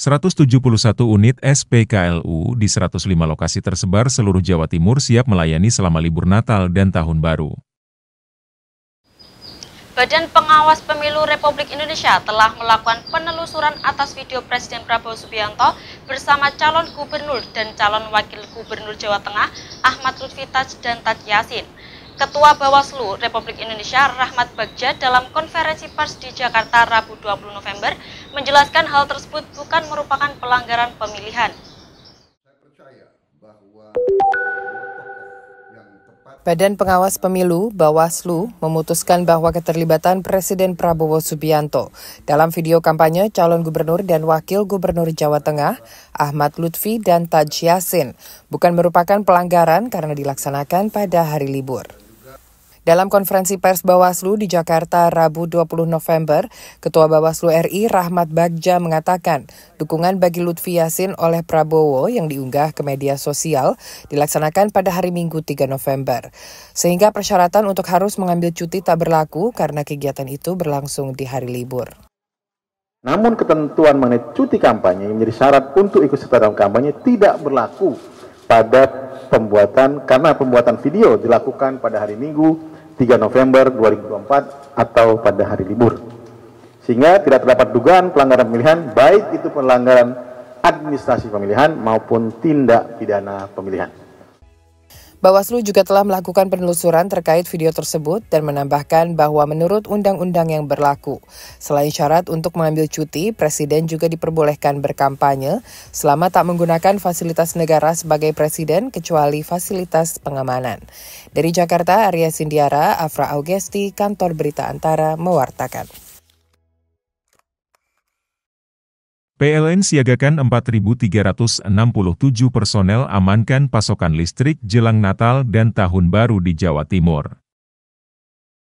171 unit SPKLU di 105 lokasi tersebar seluruh Jawa Timur siap melayani selama libur Natal dan Tahun Baru. Badan Pengawas Pemilu Republik Indonesia telah melakukan penelusuran atas video Presiden Prabowo Subianto bersama calon gubernur dan calon wakil gubernur Jawa Tengah Ahmad Lutfi Taj dan Taj Yasin. Ketua Bawaslu Republik Indonesia Rahmat Bagja dalam konferensi pers di Jakarta Rabu 20 November menjelaskan hal tersebut bukan merupakan pelanggaran pemilihan. Badan Pengawas Pemilu Bawaslu memutuskan bahwa keterlibatan Presiden Prabowo Subianto dalam video kampanye calon gubernur dan wakil gubernur Jawa Tengah Ahmad Lutfi dan Taj Yassin bukan merupakan pelanggaran karena dilaksanakan pada hari libur. Dalam konferensi pers Bawaslu di Jakarta Rabu 20 November, Ketua Bawaslu RI Rahmat Bagja mengatakan dukungan bagi Lutfi Yasin oleh Prabowo yang diunggah ke media sosial dilaksanakan pada hari Minggu 3 November. Sehingga persyaratan untuk harus mengambil cuti tak berlaku karena kegiatan itu berlangsung di hari libur. Namun ketentuan mengenai cuti kampanye yang menjadi syarat untuk ikut serta dalam kampanye tidak berlaku pada pembuatan karena pembuatan video dilakukan pada hari Minggu 3 November 2024 atau pada hari libur. Sehingga tidak terdapat dugaan pelanggaran pemilihan baik itu pelanggaran administrasi pemilihan maupun tindak pidana pemilihan. Bawaslu juga telah melakukan penelusuran terkait video tersebut dan menambahkan bahwa menurut undang-undang yang berlaku, selain syarat untuk mengambil cuti, presiden juga diperbolehkan berkampanye selama tak menggunakan fasilitas negara sebagai presiden kecuali fasilitas pengamanan. Dari Jakarta, Arya Sindiara, Afra Augesti, Kantor Berita Antara mewartakan. PLN siagakan 4.367 personel amankan pasokan listrik jelang Natal dan Tahun Baru di Jawa Timur.